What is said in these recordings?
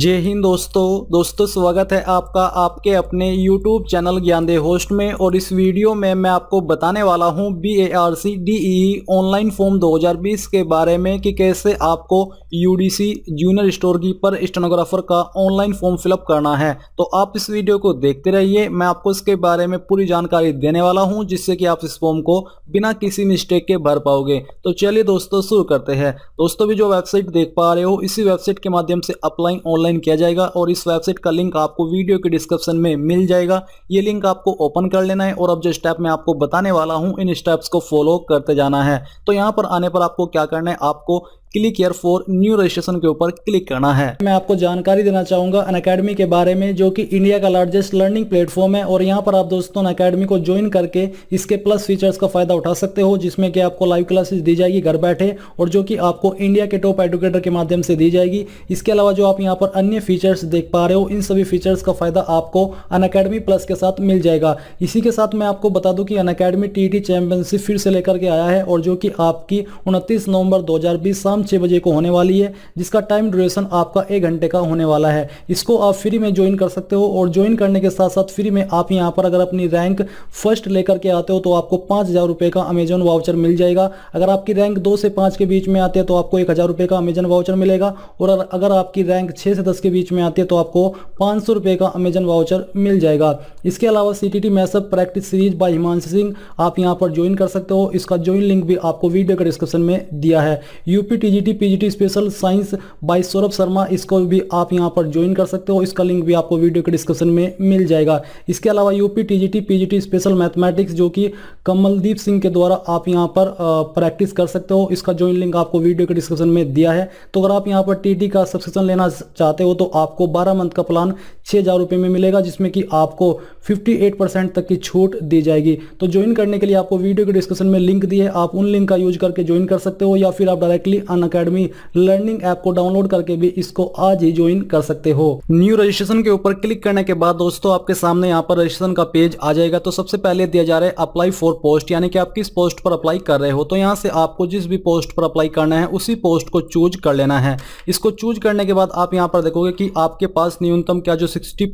जय हिंद दोस्तों दोस्तों स्वागत है आपका आपके अपने YouTube चैनल ज्ञानदेह होस्ट में और इस वीडियो में मैं आपको बताने वाला हूं B A R C D E online form 2020 के बारे में कि कैसे आपको U D C junior store keeper stenographer का ऑनलाइन फॉर्म फिलअप करना है तो आप इस वीडियो को देखते रहिए मैं आपको इसके बारे में पूरी जानकारी देने वाला हूँ जिससे कि आप इस फॉर्म को बिना किसी मिस्टेक के भर पाओगे तो चलिए दोस्तों शुरू करते हैं दोस्तों भी जो वेबसाइट देख पा रहे हो इसी वेबसाइट के माध्यम से अप्लाई ऑनलाइन ऑनलाइन किया जाएगा और इस वेबसाइट का लिंक आपको वीडियो के डिस्क्रिप्शन में मिल जाएगा ये लिंक आपको ओपन कर लेना है और अब जो स्टेप मैं आपको बताने वाला हूँ इन स्टेप्स को फॉलो करते जाना है तो यहाँ पर आने पर आपको क्या करना है आपको click here for new registration के ऊपर क्लिक करना है मैं आपको जानकारी देना चाहूंगा अन अकेडमी के बारे में जो कि इंडिया का लार्जेस्ट लर्निंग प्लेटफॉर्म है और यहाँ पर आप दोस्तों अकेडमी को ज्वाइन करके इसके प्लस फीचर्स का फायदा उठा सकते हो जिसमें कि आपको लाइव क्लासेस दी जाएगी घर बैठे और जो कि आपको इंडिया के टॉप एडुकेटर के माध्यम से दी जाएगी इसके अलावा जो आप यहाँ पर अन्य फीचर्स देख पा रहे हो इन सभी फीचर्स का फायदा आपको अन अकेडमी प्लस के साथ मिल जाएगा इसी के साथ मैं आपको बता दूँ कि अन अकेडमी टी चैंपियनशिप फिर से लेकर के आया है और जो कि आपकी उनतीस नवंबर दो शाम शाम छः बजे को होने वाली है जिसका टाइम ड्यूरेशन आपका एक घंटे का होने वाला है इसको आप फ्री में ज्वाइन कर सकते हो और ज्वाइन करने के साथ साथ फ्री में आप यहाँ पर अगर अपनी रैंक फर्स्ट लेकर के आते हो तो आपको पाँच हज़ार का अमेजन वाउचर मिल जाएगा अगर आपकी रैंक दो से पाँच के बीच में आती है तो आपको एक हज़ार का अमेजन वाउचर मिलेगा और अगर आपकी रैंक छः से दस के बीच में आती है तो आपको पाँच सौ का अमेजन वाउचर मिल जाएगा इसके अलावा C T T practice series by Himansh Singh आप यहाँ पर ज्वाइन कर सकते हो इसका ज्वाइन लिंक भी आपको वीडियो के डिस्क्रिप्शन में दिया है UP PGT PGT special science by Saurabh Sharma इसको भी आप यहाँ पर ज्वाइन कर सकते हो इसका लिंक भी आपको वीडियो के डिस्क्रिप्शन में मिल जाएगा इसके अलावा UP TGT PGT special mathematics जो कि कमलदीप सिंह के द्वारा आप यहाँ पर प्रैक्टिस कर सकते हो इसका ज्वाइन लिंक आपको वीडियो के डिस्क्रिप्शन में दिया है तो अगर आप यहाँ पर टी का सब्सक्रिप्शन लेना चाहते हो तो आपको बारह मंथ का प्लान छः हज़ार रुपये में मिलेगा जिसमें कि आपको फिफ्टी परसेंट तक की छूट दी जाएगी तो ज्वाइन करने के लिए आपको वीडियो के डिस्क्रिप्शन में लिंक दी है आप उन लिंक का यूज करके ज्वाइन कर सकते हो या फिर आप डायरेक्टली अन खान अकेडमी लर्निंग ऐप को डाउनलोड करके भी इसको आज ही ज्वाइन कर सकते हो न्यू रजिस्ट्रेशन के ऊपर क्लिक करने के बाद दोस्तों आपके सामने यहाँ पर रजिस्ट्रेशन का पेज आ जाएगा तो सबसे पहले दिया जा रहा है अप्लाई फॉर पोस्ट यानी कि आप किस पोस्ट पर अप्लाई कर रहे हो तो यहाँ से आपको जिस भी पोस्ट पर अप्लाई करना है उसी पोस्ट को चूज कर लेना है इसको चूज करने के बाद आप यहाँ पर देखोगे कि आपके पास न्यूनतम क्या जो सिक्सटी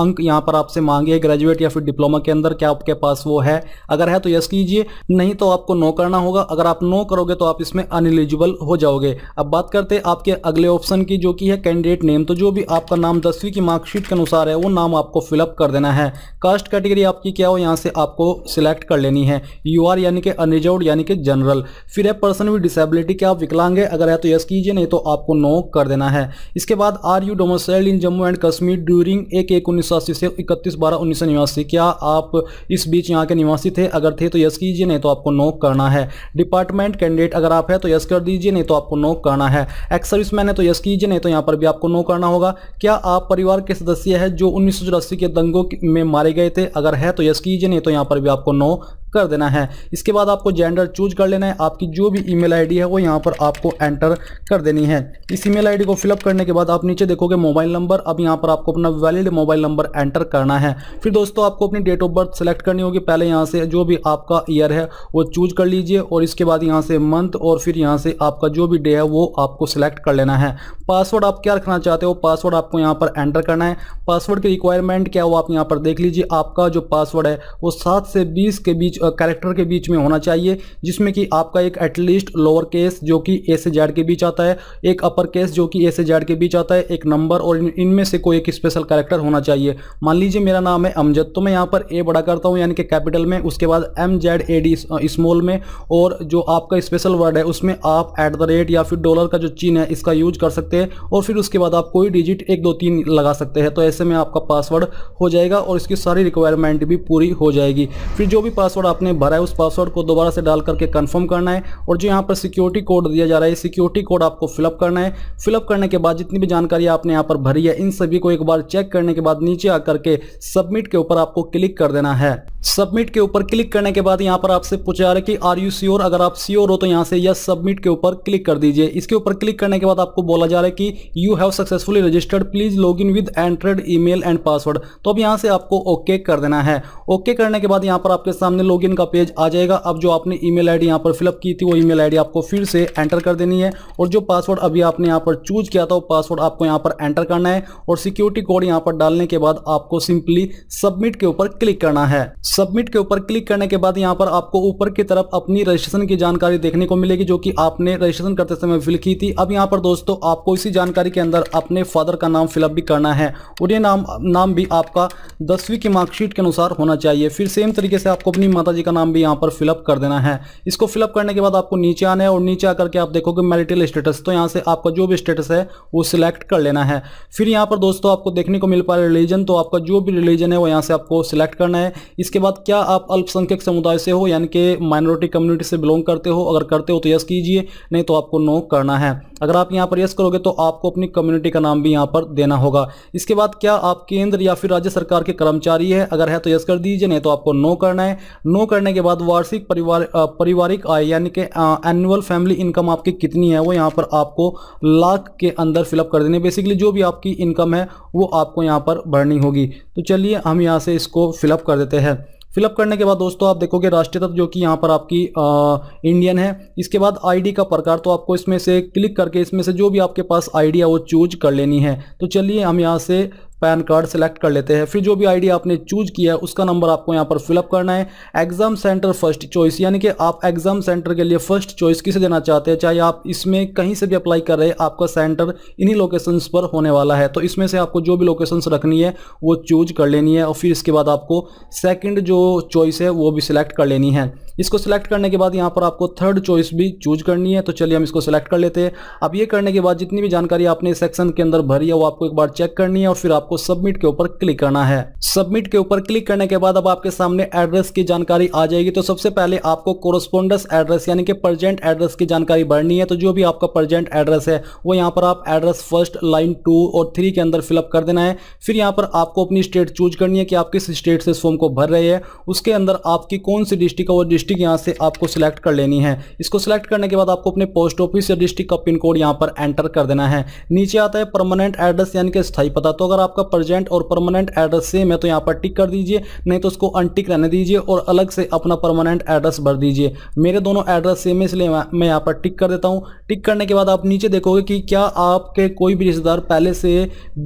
अंक यहाँ पर आपसे मांगे ग्रेजुएट या फिर डिप्लोमा के अंदर क्या आपके पास वो है अगर है तो यस कीजिए नहीं तो आपको नो करना होगा अगर आप नो करोगे तो आप इसमें अनएलिजिबल हो जाओगे अब बात करते हैं आपके अगले ऑप्शन की जो कि है कैंडिडेट नेम तो जो भी आपका नाम दसवीं की मार्कशीट के अनुसार है वो नाम आपको फिलअप कर देना है कास्ट कैटेगरी आपकी क्या हो यहाँ से आपको सिलेक्ट कर लेनी है यू आर यानी कि अनरिजर्व यानी कि जनरल फिर है पर्सन विद डिसेबिलिटी क्या आप विकलांग है अगर है तो यस कीजिए नहीं तो आपको नो कर देना है इसके बाद are you domiciled in Jammu and Kashmir during एक एक उन्नीस से इकतीस बारह उन्नीस क्या आप इस बीच यहाँ के निवासी थे अगर थे तो यस कीजिए नहीं तो आपको नो करना है डिपार्टमेंट कैंडिडेट अगर आप है तो यस कर दीजिए कीजिए नहीं तो आपको नो करना है एक्स सर्विस मैन है तो यस कीजिए नहीं तो यहाँ पर भी आपको नो करना होगा क्या आप परिवार के सदस्य है जो उन्नीस के दंगों में मारे गए थे अगर है तो यस कीजिए नहीं तो यहाँ पर भी आपको नो कर देना है इसके बाद आपको जेंडर चूज कर लेना है आपकी जो भी ईमेल आईडी है वो यहाँ पर आपको एंटर कर देनी है इस ईमेल आईडी को फिलअप करने के बाद आप नीचे देखोगे मोबाइल नंबर अब यहाँ पर आपको अपना वैलिड मोबाइल नंबर एंटर करना है फिर दोस्तों आपको अपनी डेट ऑफ बर्थ सेलेक्ट करनी होगी पहले यहाँ से जो भी आपका ईयर है वो चूज कर लीजिए और इसके बाद यहाँ से मंथ और फिर यहाँ से आपका जो भी डे है वो आपको सेलेक्ट कर लेना है पासवर्ड आप क्या रखना चाहते हो पासवर्ड आपको यहाँ पर एंटर करना है पासवर्ड की रिक्वायरमेंट क्या वो आप यहाँ पर देख लीजिए आपका जो पासवर्ड है वो सात से बीस के बीच कैरेक्टर के बीच में होना चाहिए जिसमें कि आपका एक एटलीस्ट लोअर केस जो कि ए से जेड के बीच आता है एक अपर केस जो कि ए से जेड के बीच आता है एक नंबर और इनमें से कोई एक स्पेशल कैरेक्टर होना चाहिए मान लीजिए मेरा नाम है अमजद तो मैं यहाँ पर ए बड़ा करता हूँ यानी कि कैपिटल में उसके बाद M Z A D small में और जो आपका स्पेशल वर्ड है उसमें आप एट द रेट या फिर डॉलर का जो चिन्ह है इसका यूज कर सकते हैं और फिर उसके बाद आप कोई डिजिट एक दो तीन लगा सकते हैं तो ऐसे में आपका पासवर्ड हो जाएगा और इसकी सारी रिक्वायरमेंट भी पूरी हो जाएगी फिर जो भी पासवर्ड आपने भरा है उस पासवर्ड को दोबारा से डाल करके कन्फर्म करना है और जो यहाँ पर सिक्योरिटी कोड दिया जा रहा है सिक्योरिटी कोड आपको फिलअप करना है फिलअप करने के बाद जितनी भी जानकारी आपने यहाँ पर भरी है इन सभी को एक बार चेक करने के बाद नीचे आकर के सबमिट के ऊपर आपको क्लिक कर देना है सबमिट के ऊपर क्लिक करने के बाद यहाँ पर आपसे पूछा जा रहा है कि आर यू श्योर अगर आप श्योर हो तो यहाँ से यस सबमिट के ऊपर क्लिक कर दीजिए इसके ऊपर क्लिक करने के बाद आपको बोला जा रहा है कि you have successfully registered please log in with entered email and password तो अब यहाँ से आपको ओके okay कर देना है ओके okay करने के बाद यहाँ पर आपके सामने लॉग लॉगिन का पेज आ जाएगा अब जो आपने ईमेल आईडी यहाँ पर फिलअप की थी वो ईमेल आईडी आपको फिर से एंटर कर देनी है और जो पासवर्ड अभी आपने यहाँ पर चूज किया था वो पासवर्ड आपको यहाँ पर एंटर करना है और सिक्योरिटी कोड यहाँ पर डालने के बाद आपको सिंपली सबमिट के ऊपर क्लिक करना है सबमिट के ऊपर क्लिक करने के बाद यहाँ पर आपको ऊपर की तरफ अपनी रजिस्ट्रेशन की जानकारी देखने को मिलेगी जो कि आपने रजिस्ट्रेशन करते समय फिल की थी अब यहाँ पर दोस्तों आपको इसी जानकारी के अंदर अपने फादर का नाम फिलअप भी करना है और ये नाम नाम भी आपका दसवीं की मार्कशीट के अनुसार होना चाहिए फिर सेम तरीके से आपको अपनी माता माता जी का नाम भी यहाँ पर फिलअप कर देना है इसको फिलअप करने के बाद आपको नीचे आना है और नीचे आकर के आप देखोगे मैरिटल स्टेटस तो यहाँ से आपका जो भी स्टेटस है वो सिलेक्ट कर लेना है फिर यहाँ पर दोस्तों आपको देखने को मिल पा रहा है रिलीजन तो आपका जो भी रिलीजन है वो यहाँ से आपको सिलेक्ट करना है इसके बाद क्या आप अल्पसंख्यक समुदाय से हो यानी कि माइनॉरिटी कम्युनिटी से बिलोंग करते हो अगर करते हो तो यस कीजिए नहीं तो आपको नो करना है अगर आप यहाँ पर यस करोगे तो आपको अपनी कम्युनिटी का नाम भी यहाँ पर देना होगा इसके बाद क्या आप केंद्र या फिर राज्य सरकार के कर्मचारी है अगर है तो यस कर दीजिए नहीं तो आपको नो करना है नो नो करने के बाद वार्षिक परिवार पारिवारिक आय यानी कि एनुअल फैमिली इनकम आपकी कितनी है वो यहाँ पर आपको लाख के अंदर फिलअप कर देनी है बेसिकली जो भी आपकी इनकम है वो आपको यहाँ पर भरनी होगी तो चलिए हम यहाँ से इसको फिलअप कर देते हैं फिलअप करने के बाद दोस्तों आप देखोगे राष्ट्रीय तत्व जो कि यहाँ पर आपकी आ, इंडियन है इसके बाद आईडी का प्रकार तो आपको इसमें से क्लिक करके इसमें से जो भी आपके पास आईडी है वो चूज कर लेनी है तो चलिए हम यहाँ से पैन कार्ड सेलेक्ट कर लेते हैं फिर जो भी आईडी आपने चूज किया है उसका नंबर आपको यहाँ पर फिलअप करना है एग्जाम सेंटर फर्स्ट चॉइस यानी कि आप एग्जाम सेंटर के लिए फर्स्ट चॉइस किसे देना चाहते हैं चाहे आप इसमें कहीं से भी अप्लाई कर रहे हैं आपका सेंटर इन्हीं लोकेशंस पर होने वाला है तो इसमें से आपको जो भी लोकेशंस रखनी है वो चूज कर लेनी है और फिर इसके बाद आपको सेकेंड जो चॉइस है वो भी सिलेक्ट कर लेनी है इसको सिलेक्ट करने के बाद यहाँ पर आपको थर्ड चॉइस भी चूज करनी है तो चलिए हम इसको सिलेक्ट कर लेते हैं अब ये करने के बाद जितनी भी जानकारी आपने सेक्शन के अंदर भरी है वो आपको एक बार चेक करनी है और फिर आपको सबमिट के ऊपर क्लिक करना है सबमिट के ऊपर क्लिक करने के बाद अब आपके सामने एड्रेस की जानकारी आ जाएगी तो सबसे पहले आपको कोरोस्पोंडस एड्रेस यानी कि प्रजेंट एड्रेस की जानकारी भरनी है तो जो भी आपका प्रजेंट एड्रेस है वो यहाँ पर आप एड्रेस फर्स्ट लाइन टू और थ्री के अंदर फिलअप कर देना है फिर यहाँ पर आपको अपनी स्टेट चूज करनी है कि आप किस स्टेट से इस फॉर्म को भर रहे हैं उसके अंदर आपकी कौन सी डिस्ट्रिक्ट और डिस्ट्रिक्ट यहाँ से आपको सिलेक्ट कर लेनी है इसको सिलेक्ट करने के बाद आपको अपने पोस्ट ऑफिस या डिस्ट्रिक्ट का पिन कोड यहाँ पर एंटर कर देना है नीचे आता है परमानेंट एड्रेस यानी कि स्थाई पता तो अगर आपका प्रजेंट और परमानेंट एड्रेस सेम है तो यहाँ पर टिक कर दीजिए नहीं तो उसको अनटिक रहने दीजिए और अलग से अपना परमानेंट एड्रेस भर दीजिए मेरे दोनों एड्रेस सेम है इसलिए मैं यहाँ पर टिक कर देता हूँ टिक करने के बाद आप नीचे देखोगे कि क्या आपके कोई भी रिश्तेदार पहले से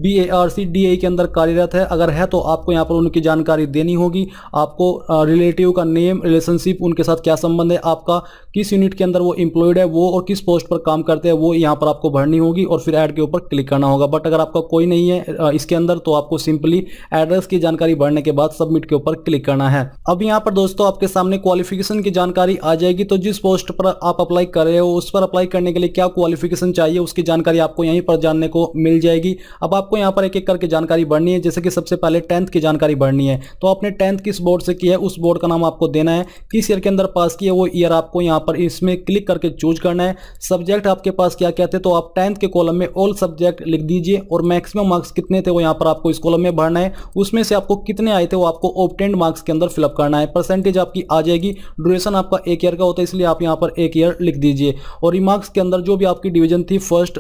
B A R C D A के अंदर कार्यरत है अगर है तो आपको यहाँ पर उनकी जानकारी देनी होगी आपको रिलेटिव का नेम रिलेशनशिप उनके साथ क्या संबंध है आपका किस यूनिट के अंदर वो इंप्लॉयड है वो और किस पोस्ट पर काम करते हैं वो यहाँ पर आपको भरनी होगी और फिर ऐड के ऊपर क्लिक करना होगा बट अगर आपका कोई नहीं है इसके अंदर तो आपको सिंपली एड्रेस की जानकारी भरने के बाद सबमिट के ऊपर क्लिक करना है अब यहाँ पर दोस्तों आपके सामने क्वालिफिकेशन की जानकारी आ जाएगी तो जिस पोस्ट पर आप अप्लाई कर रहे हो उस पर अप्लाई करने के लिए क्या क्वालिफिकेशन चाहिए उसकी जानकारी आपको यहीं पर जानने को मिल जाएगी अब आपको यहाँ पर एक एक करके जानकारी भरनी है जैसे कि सबसे पहले टेंथ की जानकारी भरनी है तो आपने टेंथ किस बोर्ड से की है उस बोर्ड का नाम आपको देना है किस ईयर के अंदर पास किया वो ईयर आपको यहाँ पर इसमें क्लिक करके चूज करना है सब्जेक्ट आपके पास क्या क्या थे तो आप टेंथ के कॉलम में ऑल सब्जेक्ट लिख दीजिए और मैक्सिमम मार्क्स कितने थे वो यहाँ पर आपको इस कॉलम में भरना है उसमें से आपको कितने आए थे वो आपको ऑप्टेंड मार्क्स के अंदर फिलअप करना है परसेंटेज आपकी आ जाएगी ड्यूरेशन आपका एक ईयर का होता है इसलिए आप यहाँ पर एक ईयर लिख दीजिए और रिमार्क्स के अंदर जो भी आपकी डिवीजन थी फर्स्ट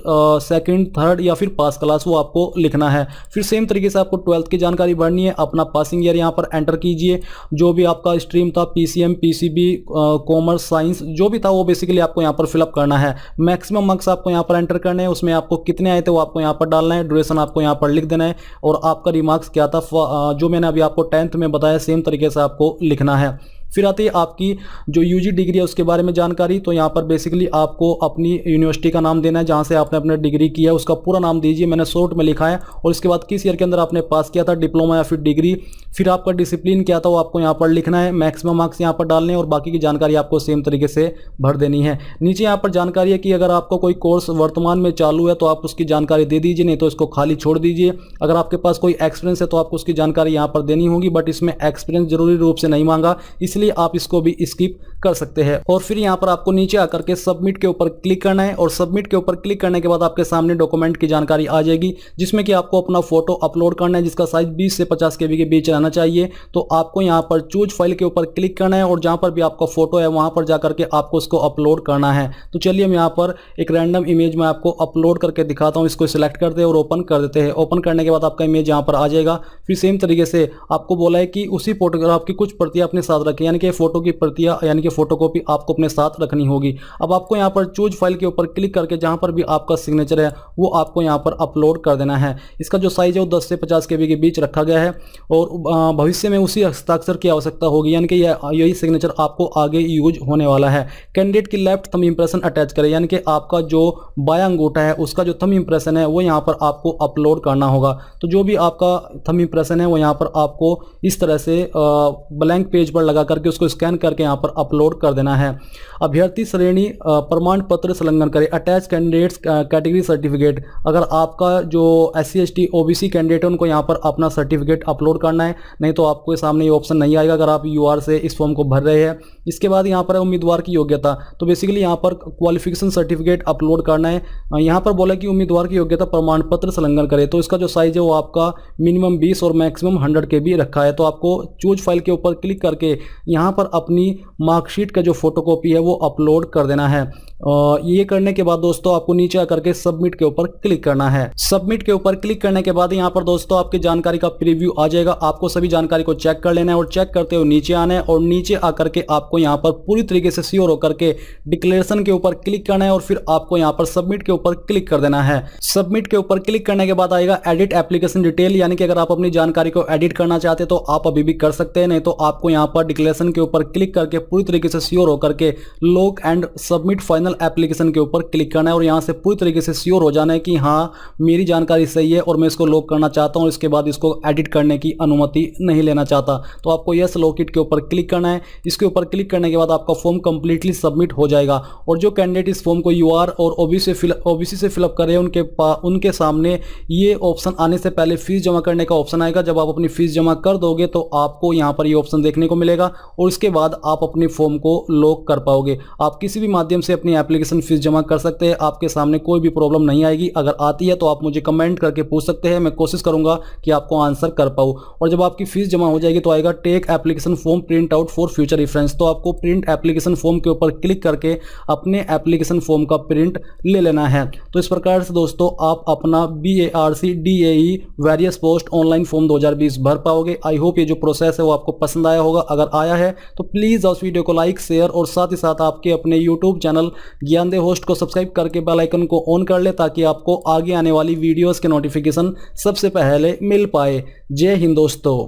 सेकेंड थर्ड या फिर पास क्लास वो आपको लिखना है फिर सेम तरीके से आपको ट्वेल्थ की जानकारी भरनी है अपना पासिंग ईयर यहाँ पर एंटर कीजिए जो भी आपका स्ट्रीम था पी सी किसी भी कॉमर्स साइंस जो भी था वो बेसिकली आपको यहाँ पर फिलअप करना है मैक्सिमम मार्क्स आपको यहाँ पर एंटर करने हैं उसमें आपको कितने आए थे वो आपको यहाँ पर डालना है ड्यूरेशन आपको यहाँ पर लिख देना है और आपका रिमार्क्स क्या था uh, जो मैंने अभी आपको टेंथ में बताया सेम तरीके से आपको लिखना है फिर आती है आपकी जो जी डिग्री है उसके बारे में जानकारी तो यहाँ पर बेसिकली आपको अपनी यूनिवर्सिटी का नाम देना है जहाँ से आपने अपने डिग्री किया है उसका पूरा नाम दीजिए मैंने शॉर्ट में लिखा है और इसके बाद किस ईयर के अंदर आपने पास किया था डिप्लोमा या फिर डिग्री फिर आपका डिसिप्लिन क्या था वो आपको यहाँ पर लिखना है मैक्सिमम मार्क्स यहाँ पर डालने और बाकी की जानकारी आपको सेम तरीके से भर देनी है नीचे यहाँ पर जानकारी है कि अगर आपका कोई कोर्स वर्तमान में चालू है तो आप उसकी जानकारी दे दीजिए नहीं तो इसको खाली छोड़ दीजिए अगर आपके पास कोई एक्सपीरियंस है तो आपको उसकी जानकारी यहाँ पर देनी होगी बट इसमें एक्सपीरियंस जरूरी रूप से नहीं मांगा इसलिए इजीली आप इसको भी स्किप कर सकते हैं और फिर यहाँ पर आपको नीचे आकर के सबमिट के ऊपर क्लिक करना है और सबमिट के ऊपर क्लिक करने के बाद आपके सामने डॉक्यूमेंट की जानकारी आ जाएगी जिसमें कि आपको अपना फोटो अपलोड करना है जिसका साइज बीस से पचास के के बीच रहना चाहिए तो आपको यहाँ पर चूज फाइल के ऊपर क्लिक करना है और जहाँ पर भी आपका फोटो है वहाँ पर जाकर के आपको उसको अपलोड करना है तो चलिए हम यहाँ पर एक रैंडम इमेज में आपको अपलोड करके दिखाता हूँ इसको सिलेक्ट करते हैं और ओपन कर देते हैं ओपन करने के बाद आपका इमेज यहाँ पर आ जाएगा फिर सेम तरीके से आपको बोला है कि उसी फोटोग्राफ की कुछ प्रतियाँ अपने साथ रखें यानी कि फोटो की प्रतियाँ यानी कि फोटोकॉपी आपको अपने साथ रखनी होगी अब आपको यहाँ पर चूज फाइल के ऊपर क्लिक करके जहाँ पर भी आपका सिग्नेचर है वो आपको यहाँ पर अपलोड कर देना है इसका जो साइज़ है वो दस से पचास के के बीच रखा गया है और भविष्य में उसी हस्ताक्षर की आवश्यकता होगी यानी कि यही सिग्नेचर आपको आगे यूज होने वाला है कैंडिडेट की लेफ्ट थम इंप्रेशन अटैच करें यानी कि आपका जो बाया अंगूठा है उसका जो थम इंप्रेशन है वो यहाँ पर आपको अपलोड करना होगा तो जो भी आपका थम इंप्रेशन है वो यहाँ पर आपको इस तरह से ब्लैंक पेज पर लगा करके उसको स्कैन करके यहाँ पर अपलोड अपलोड कर देना है अभ्यर्थी श्रेणी प्रमाण पत्र संलग्न करें अटैच कैंडिडेट्स कैटेगरी सर्टिफिकेट अगर आपका जो S C S T O B C candidate है उनको यहाँ पर अपना सर्टिफिकेट अपलोड करना है नहीं तो आपको सामने ये ऑप्शन नहीं आएगा अगर आप यू आर से इस फॉर्म को भर रहे हैं इसके बाद यहाँ पर उम्मीदवार की योग्यता तो बेसिकली यहाँ पर क्वालिफिकेशन सर्टिफिकेट अपलोड करना है यहाँ पर बोला कि उम्मीदवार की योग्यता प्रमाण पत्र संलग्न करें तो इसका जो साइज़ है वो आपका मिनिमम बीस और मैक्सिमम हंड्रेड के भी रखा है तो आपको चूज फाइल के ऊपर क्लिक करके यहाँ पर अपनी मार्क मार्कशीट का जो फोटोकॉपी है वो अपलोड कर देना है ये करने के बाद दोस्तों आपको नीचे आकर के सबमिट के ऊपर क्लिक करना है सबमिट के ऊपर क्लिक करने के बाद यहाँ पर दोस्तों आपकी जानकारी का प्रीव्यू आ जाएगा आपको सभी जानकारी को चेक कर लेना है और चेक करते हुए नीचे आना है और नीचे आकर के आपको यहाँ पर पूरी तरीके से श्योर होकर के डिक्लेरेशन के ऊपर क्लिक करना है और फिर आपको यहाँ पर सबमिट के ऊपर क्लिक कर देना है सबमिट के ऊपर क्लिक करने के बाद आएगा एडिट एप्लीकेशन डिटेल यानी कि अगर आप अपनी जानकारी को एडिट करना चाहते तो आप अभी भी कर सकते हैं नहीं तो आपको यहाँ पर डिक्लेरेशन के ऊपर क्लिक करके पूरी तरीके से श्योर होकर के lock and submit final application के ऊपर क्लिक करना है और यहाँ से पूरी तरीके से श्योर हो जाना है कि हाँ मेरी जानकारी सही है और मैं इसको लॉक करना चाहता हूँ इसके बाद इसको एडिट करने की अनुमति नहीं लेना चाहता तो आपको यस लॉकिट के ऊपर क्लिक करना है इसके ऊपर क्लिक करने के बाद आपका फॉर्म कंप्लीटली सबमिट हो जाएगा और जो कैंडिडेट इस फॉर्म को यू और ओ से फिल ओ से फिलअप कर रहे हैं उनके उनके सामने ये ऑप्शन आने से पहले फीस जमा करने का ऑप्शन आएगा जब आप अपनी फीस जमा कर दोगे तो आपको यहाँ पर ये ऑप्शन देखने को मिलेगा और इसके बाद आप अपनी फॉर्म फॉर्म को लॉक कर पाओगे आप किसी भी माध्यम से अपनी एप्लीकेशन फीस जमा कर सकते हैं आपके सामने कोई भी प्रॉब्लम नहीं आएगी अगर आती है तो आप मुझे कमेंट करके पूछ सकते हैं मैं कोशिश करूंगा कि आपको आंसर कर पाऊँ और जब आपकी फीस जमा हो जाएगी तो आएगा take application form print out for future reference तो आपको प्रिंट एप्लीकेशन फॉर्म के ऊपर क्लिक करके अपने एप्लीकेशन फॉर्म का प्रिंट ले लेना है तो इस प्रकार से दोस्तों आप अपना B A R C D A various post online form 2020 भर पाओगे आई होप ये जो प्रोसेस है वो आपको पसंद आया होगा अगर आया है तो प्लीज़ उस वीडियो को लाइक शेयर और साथ ही साथ आपके अपने यूट्यूब चैनल ज्ञान दे होस्ट को सब्सक्राइब करके बेल आइकन को ऑन कर ले ताकि आपको आगे आने वाली वीडियोज़ के नोटिफिकेशन सबसे पहले मिल पाए जय हिंद दोस्तों